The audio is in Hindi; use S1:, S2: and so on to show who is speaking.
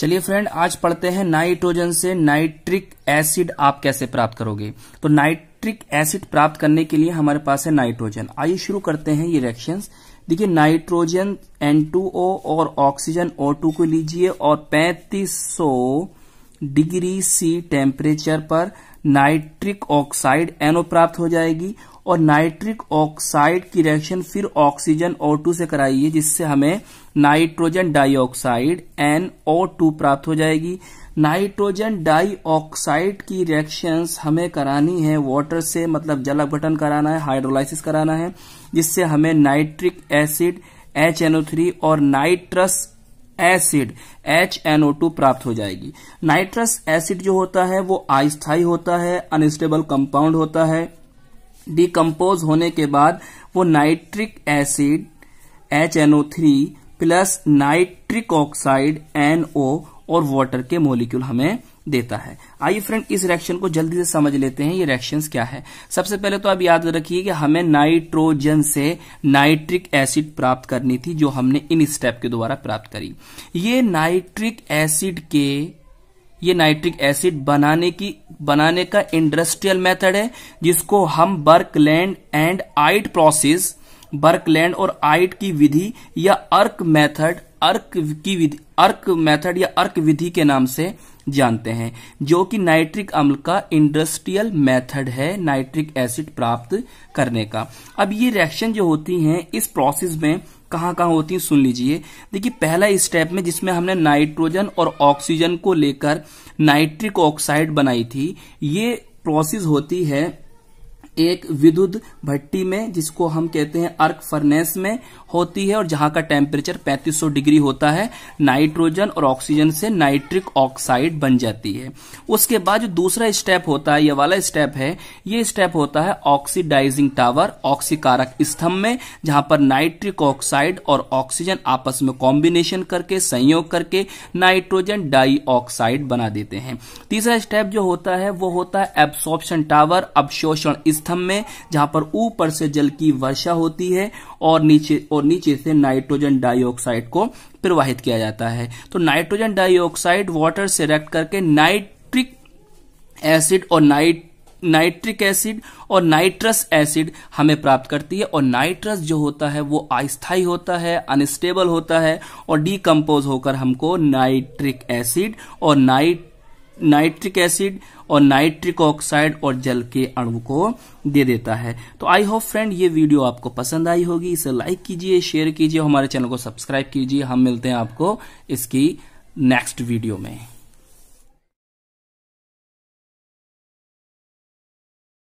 S1: चलिए फ्रेंड आज पढ़ते हैं नाइट्रोजन से नाइट्रिक एसिड आप कैसे प्राप्त करोगे तो नाइट्रिक एसिड प्राप्त करने के लिए हमारे पास है नाइट्रोजन आइए शुरू करते हैं ये रिएक्शंस देखिए नाइट्रोजन N2O और ऑक्सीजन O2 को लीजिए और 3500 डिग्री सी टेम्परेचर पर नाइट्रिक ऑक्साइड NO प्राप्त हो जाएगी और नाइट्रिक ऑक्साइड की रिएक्शन फिर ऑक्सीजन O2 से कराइए जिससे हमें नाइट्रोजन डाइऑक्साइड NO2 प्राप्त हो जाएगी नाइट्रोजन डाइऑक्साइड की रिएक्शंस हमें करानी है वाटर से मतलब जल अपघटन कराना है हाइड्रोलाइसिस कराना है जिससे हमें नाइट्रिक एसिड HNO3 और नाइट्रस एसिड HNO2 प्राप्त हो जाएगी नाइट्रस एसिड जो होता है वो अस्थायी होता है अनस्टेबल कंपाउंड होता है डिकम्पोज होने के बाद वो nitric acid H N O three plus nitric oxide N O और वाटर के मोलिक्यूल हमें देता है आइए फ्रेंड इस रिएक्शन को जल्दी से समझ लेते हैं ये रिएक्शंस क्या है सबसे पहले तो आप याद रखिए कि हमें नाइट्रोजन से नाइट्रिक एसिड प्राप्त करनी थी जो हमने इन स्टेप के द्वारा प्राप्त करी ये नाइट्रिक एसिड के ये नाइट्रिक एसिड बनाने की बनाने का इंडस्ट्रियल मेथड है जिसको हम बर्कलैंड एंड आइट प्रोसेस बर्कलैंड और आइट की विधि या अर्क मेथड अर्क की विधि अर्क मेथड या अर्क विधि के नाम से जानते हैं जो कि नाइट्रिक अम्ल का इंडस्ट्रियल मेथड है नाइट्रिक एसिड प्राप्त करने का अब ये रिएक्शन जो होती हैं इस प्रोसेस में कहाँ कहाँ होती है सुन लीजिए देखिए पहला स्टेप में जिसमें हमने नाइट्रोजन और ऑक्सीजन को लेकर नाइट्रिक ऑक्साइड बनाई थी ये प्रोसेस होती है एक विद्युत भट्टी में जिसको हम कहते हैं अर्क फर्नेस में होती है और जहां का टेम्परेचर 3500 डिग्री होता है नाइट्रोजन और ऑक्सीजन से नाइट्रिक ऑक्साइड बन जाती है उसके बाद जो दूसरा स्टेप होता है ये वाला स्टेप है ये स्टेप होता है ऑक्सीडाइजिंग टावर ऑक्सीकारक स्तंभ में जहां पर नाइट्रिक ऑक्साइड और ऑक्सीजन आपस में कॉम्बिनेशन करके संयोग करके नाइट्रोजन डाई बना देते हैं तीसरा स्टेप जो होता है वो होता है एब्सॉर्प्शन टावर अवशोषण स्तंभ स्तंभ में जहां पर ऊपर से जल की वर्षा होती है और नीचे और नीचे से नाइट्रोजन डाइऑक्साइड को प्रवाहित किया जाता है तो नाइट्रोजन डाइऑक्साइड वाटर से रेक्ट करके नाइट्रिक एसिड और नाइट नाइट्रिक एसिड और नाइट्रस एसिड हमें प्राप्त करती है और नाइट्रस जो होता है वो अस्थाई होता है अनस्टेबल होता है और डीकम्पोज होकर हमको नाइट्रिक एसिड और नाइट नाइट्रिक एसिड और नाइट्रिक ऑक्साइड और जल के अणु को दे देता है तो आई होप फ्रेंड ये वीडियो आपको पसंद आई होगी इसे लाइक कीजिए शेयर कीजिए हमारे चैनल को सब्सक्राइब कीजिए हम मिलते हैं आपको इसकी नेक्स्ट वीडियो में